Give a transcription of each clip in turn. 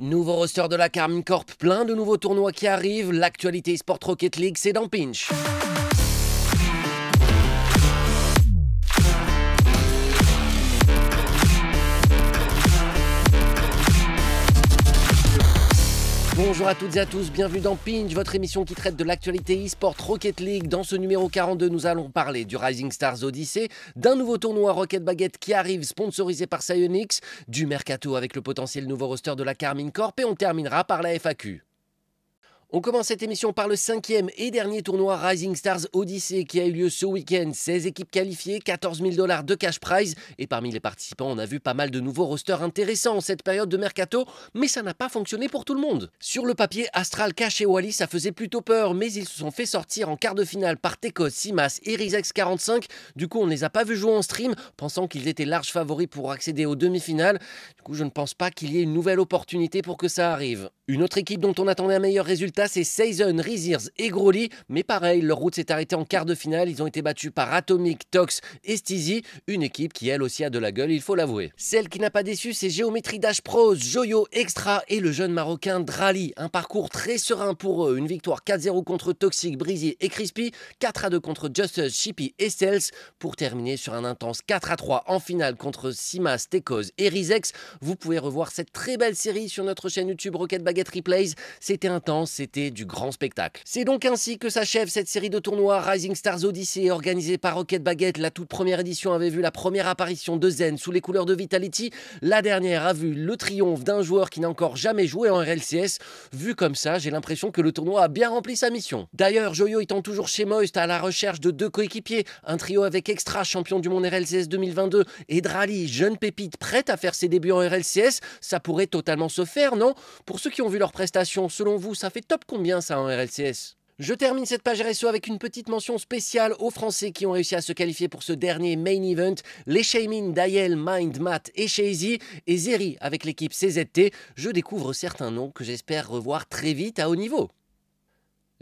Nouveau roster de la Carmine Corp, plein de nouveaux tournois qui arrivent, l'actualité Sport Rocket League, c'est dans Pinch. Bonjour à toutes et à tous, bienvenue dans Pinch, votre émission qui traite de l'actualité e-sport Rocket League. Dans ce numéro 42, nous allons parler du Rising Stars Odyssey, d'un nouveau tournoi Rocket Baguette qui arrive sponsorisé par Psyonix, du mercato avec le potentiel nouveau roster de la Carmine Corp et on terminera par la FAQ. On commence cette émission par le cinquième et dernier tournoi Rising Stars Odyssey qui a eu lieu ce week-end. 16 équipes qualifiées, 14 000 dollars de cash prize. Et parmi les participants, on a vu pas mal de nouveaux rosters intéressants en cette période de mercato, mais ça n'a pas fonctionné pour tout le monde. Sur le papier, Astral Cash et Wally, ça faisait plutôt peur, mais ils se sont fait sortir en quart de finale par Tecos, Simas et Rizex45. Du coup, on ne les a pas vus jouer en stream, pensant qu'ils étaient larges favoris pour accéder aux demi-finales. Du coup, je ne pense pas qu'il y ait une nouvelle opportunité pour que ça arrive. Une autre équipe dont on attendait un meilleur résultat c'est Season, Resears et Groli. Mais pareil, leur route s'est arrêtée en quart de finale. Ils ont été battus par Atomic, Tox et Steezy, une équipe qui elle aussi a de la gueule, il faut l'avouer. Celle qui n'a pas déçu, c'est Géométrie Dash Pros, Joyo Extra et le jeune marocain Drali. Un parcours très serein pour eux. Une victoire 4-0 contre Toxic, Breezy et Crispy, 4-2 contre Justice, Shippy et Stealth. pour terminer sur un intense 4-3 en finale contre Simas, Tekoz et Rizex. Vous pouvez revoir cette très belle série sur notre chaîne YouTube Rocket Baguette Replays. C'était intense, c'était du grand spectacle. C'est donc ainsi que s'achève cette série de tournois Rising Stars Odyssey organisée par Rocket Baguette. La toute première édition avait vu la première apparition de Zen sous les couleurs de Vitality. La dernière a vu le triomphe d'un joueur qui n'a encore jamais joué en RLCS. Vu comme ça, j'ai l'impression que le tournoi a bien rempli sa mission. D'ailleurs, Joyo étant toujours chez Moist à la recherche de deux coéquipiers, un trio avec Extra, champion du monde RLCS 2022, et Drali, jeune pépite prête à faire ses débuts en RLCS, ça pourrait totalement se faire, non Pour ceux qui ont vu leurs prestations, selon vous, ça fait top combien ça en RLCS je termine cette page RSO e avec une petite mention spéciale aux Français qui ont réussi à se qualifier pour ce dernier main event. Les Shaymin, Dayel, Mind, Matt et Shazy et Zeri avec l'équipe CZT. Je découvre certains noms que j'espère revoir très vite à haut niveau.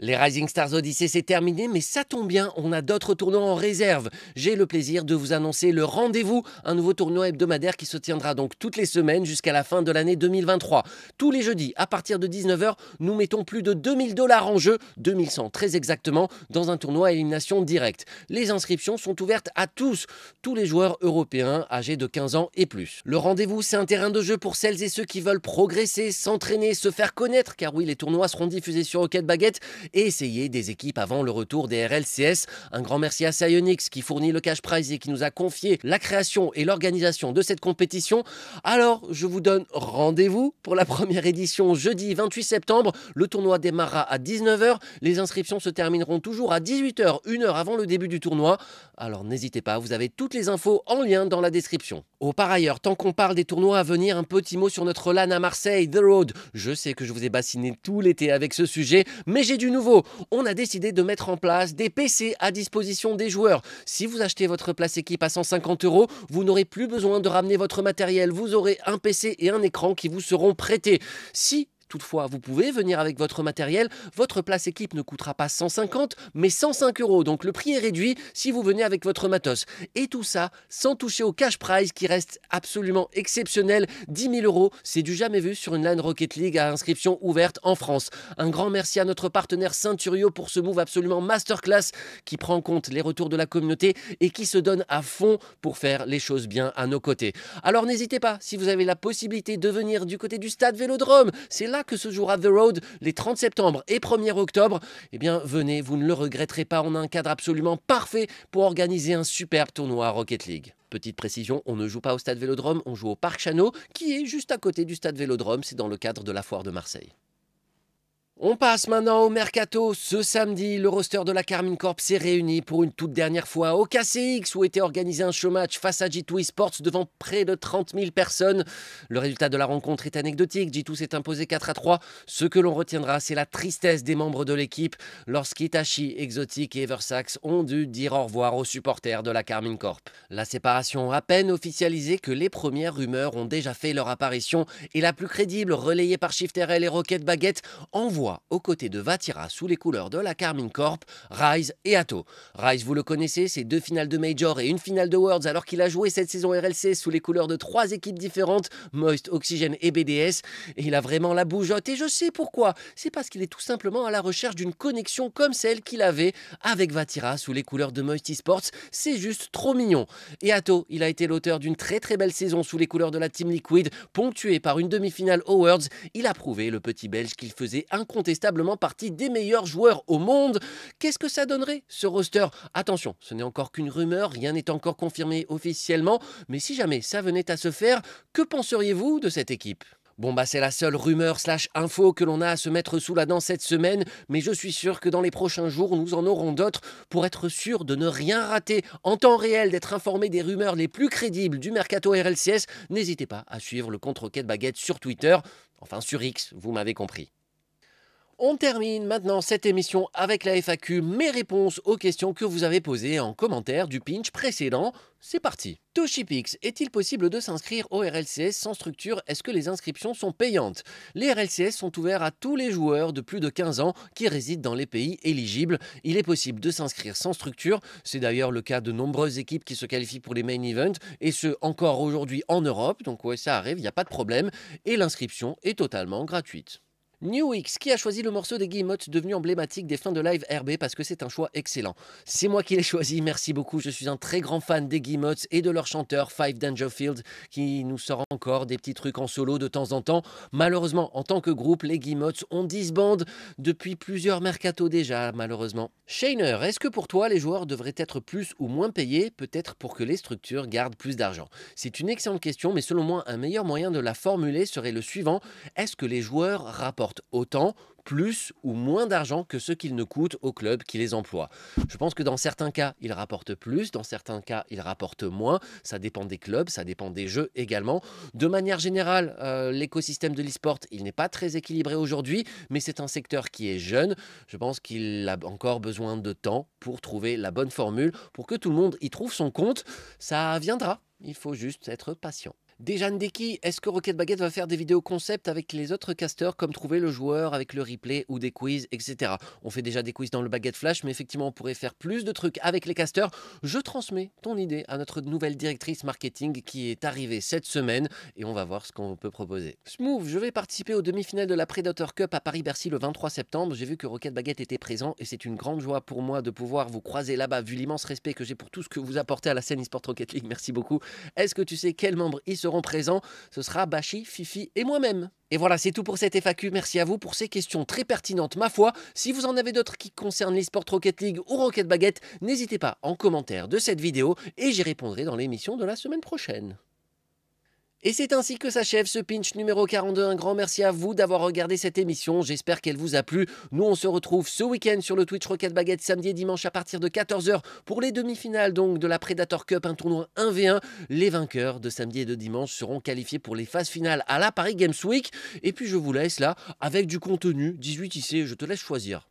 Les Rising Stars Odyssey, c'est terminé, mais ça tombe bien, on a d'autres tournois en réserve. J'ai le plaisir de vous annoncer le rendez-vous, un nouveau tournoi hebdomadaire qui se tiendra donc toutes les semaines jusqu'à la fin de l'année 2023. Tous les jeudis, à partir de 19h, nous mettons plus de 2000 dollars en jeu, 2100 très exactement, dans un tournoi à élimination directe. Les inscriptions sont ouvertes à tous, tous les joueurs européens âgés de 15 ans et plus. Le rendez-vous, c'est un terrain de jeu pour celles et ceux qui veulent progresser, s'entraîner, se faire connaître, car oui, les tournois seront diffusés sur Rocket Baguette et essayer des équipes avant le retour des RLCS. Un grand merci à Sionix qui fournit le cash prize et qui nous a confié la création et l'organisation de cette compétition. Alors, je vous donne rendez-vous pour la première édition jeudi 28 septembre. Le tournoi démarrera à 19h. Les inscriptions se termineront toujours à 18h, une heure avant le début du tournoi. Alors n'hésitez pas, vous avez toutes les infos en lien dans la description. Oh, par ailleurs, tant qu'on parle des tournois à venir, un petit mot sur notre LAN à Marseille, The Road. Je sais que je vous ai bassiné tout l'été avec ce sujet, mais j'ai du nouveau. On a décidé de mettre en place des PC à disposition des joueurs. Si vous achetez votre place équipe à 150 euros, vous n'aurez plus besoin de ramener votre matériel. Vous aurez un PC et un écran qui vous seront prêtés. Si Toutefois, vous pouvez venir avec votre matériel. Votre place équipe ne coûtera pas 150, mais 105 euros. Donc le prix est réduit si vous venez avec votre matos. Et tout ça sans toucher au cash prize qui reste absolument exceptionnel. 10 000 euros, c'est du jamais vu sur une LAN Rocket League à inscription ouverte en France. Un grand merci à notre partenaire Centurio pour ce move absolument masterclass qui prend en compte les retours de la communauté et qui se donne à fond pour faire les choses bien à nos côtés. Alors n'hésitez pas, si vous avez la possibilité de venir du côté du stade Vélodrome, c'est là que ce jour à The Road les 30 septembre et 1er octobre. Eh bien, venez, vous ne le regretterez pas. On a un cadre absolument parfait pour organiser un superbe tournoi Rocket League. Petite précision, on ne joue pas au stade Vélodrome, on joue au Parc Chanot, qui est juste à côté du stade Vélodrome, c'est dans le cadre de la foire de Marseille. On passe maintenant au mercato. Ce samedi, le roster de la Carmine Corp s'est réuni pour une toute dernière fois au KCX où était organisé un showmatch face à G2 Esports devant près de 30 000 personnes. Le résultat de la rencontre est anecdotique. G2 s'est imposé 4 à 3. Ce que l'on retiendra, c'est la tristesse des membres de l'équipe lorsqu'Itachi, Exotic et Eversax ont dû dire au revoir aux supporters de la Carmine Corp. La séparation à peine officialisée que les premières rumeurs ont déjà fait leur apparition et la plus crédible, relayée par Shifter et Rocket Baguette, envoie aux côtés de Vatira sous les couleurs de la Carmine Corp, Rise et Atto. Rise, vous le connaissez, c'est deux finales de Major et une finale de Worlds alors qu'il a joué cette saison RLC sous les couleurs de trois équipes différentes, Moist, Oxygen et BDS. Et il a vraiment la bougeotte et je sais pourquoi. C'est parce qu'il est tout simplement à la recherche d'une connexion comme celle qu'il avait avec Vatira sous les couleurs de Moist Esports. C'est juste trop mignon. Et Atto, il a été l'auteur d'une très très belle saison sous les couleurs de la Team Liquid, ponctuée par une demi-finale Awards. Il a prouvé le petit Belge qu'il faisait un contestablement partie des meilleurs joueurs au monde. Qu'est-ce que ça donnerait, ce roster Attention, ce n'est encore qu'une rumeur, rien n'est encore confirmé officiellement, mais si jamais ça venait à se faire, que penseriez-vous de cette équipe Bon bah c'est la seule rumeur slash info que l'on a à se mettre sous la dent cette semaine, mais je suis sûr que dans les prochains jours nous en aurons d'autres pour être sûr de ne rien rater en temps réel, d'être informé des rumeurs les plus crédibles du mercato RLCS. N'hésitez pas à suivre le compte Rocket baguette sur Twitter, enfin sur X, vous m'avez compris. On termine maintenant cette émission avec la FAQ, mes réponses aux questions que vous avez posées en commentaire du pinch précédent. C'est parti Toshipix, est-il possible de s'inscrire au RLCS sans structure Est-ce que les inscriptions sont payantes Les RLCS sont ouverts à tous les joueurs de plus de 15 ans qui résident dans les pays éligibles. Il est possible de s'inscrire sans structure. C'est d'ailleurs le cas de nombreuses équipes qui se qualifient pour les main events, et ce encore aujourd'hui en Europe. Donc ouais, ça arrive, il n'y a pas de problème. Et l'inscription est totalement gratuite. Newix, qui a choisi le morceau des guillemots devenu emblématique des fins de live RB parce que c'est un choix excellent. C'est moi qui l'ai choisi, merci beaucoup. Je suis un très grand fan des guillemots et de leur chanteur Five Dangerfield qui nous sort encore des petits trucs en solo de temps en temps. Malheureusement, en tant que groupe, les guillemots ont disband depuis plusieurs mercato déjà, malheureusement. Shainer, est-ce que pour toi, les joueurs devraient être plus ou moins payés, peut-être pour que les structures gardent plus d'argent C'est une excellente question, mais selon moi, un meilleur moyen de la formuler serait le suivant. Est-ce que les joueurs rapportent autant, plus ou moins d'argent que ce qu'ils ne coûtent au club qui les emploie. Je pense que dans certains cas, ils rapportent plus, dans certains cas, ils rapportent moins. Ça dépend des clubs, ça dépend des jeux également. De manière générale, euh, l'écosystème de l'e-sport, il n'est pas très équilibré aujourd'hui, mais c'est un secteur qui est jeune. Je pense qu'il a encore besoin de temps pour trouver la bonne formule, pour que tout le monde y trouve son compte. Ça viendra, il faut juste être patient. Déjà Deki, est-ce que Rocket Baguette va faire des vidéos concept avec les autres casteurs, comme trouver le joueur avec le replay ou des quiz, etc. On fait déjà des quiz dans le Baguette Flash, mais effectivement, on pourrait faire plus de trucs avec les casters. Je transmets ton idée à notre nouvelle directrice marketing qui est arrivée cette semaine et on va voir ce qu'on peut proposer. Smooth, je vais participer aux demi-finales de la Predator Cup à Paris-Bercy le 23 septembre. J'ai vu que Rocket Baguette était présent et c'est une grande joie pour moi de pouvoir vous croiser là-bas vu l'immense respect que j'ai pour tout ce que vous apportez à la scène eSport Rocket League. Merci beaucoup. Est-ce que tu sais quel membre il se présents. Ce sera Bachi, Fifi et moi-même. Et voilà, c'est tout pour cette FAQ. Merci à vous pour ces questions très pertinentes, ma foi. Si vous en avez d'autres qui concernent l'eSport Rocket League ou Rocket Baguette, n'hésitez pas en commentaire de cette vidéo et j'y répondrai dans l'émission de la semaine prochaine. Et c'est ainsi que s'achève ce pinch numéro 42. Un grand merci à vous d'avoir regardé cette émission. J'espère qu'elle vous a plu. Nous, on se retrouve ce week-end sur le Twitch Rocket Baguette samedi et dimanche à partir de 14h pour les demi-finales donc de la Predator Cup, un tournoi 1v1. Les vainqueurs de samedi et de dimanche seront qualifiés pour les phases finales à la Paris Games Week. Et puis je vous laisse là avec du contenu 18 ici, Je te laisse choisir.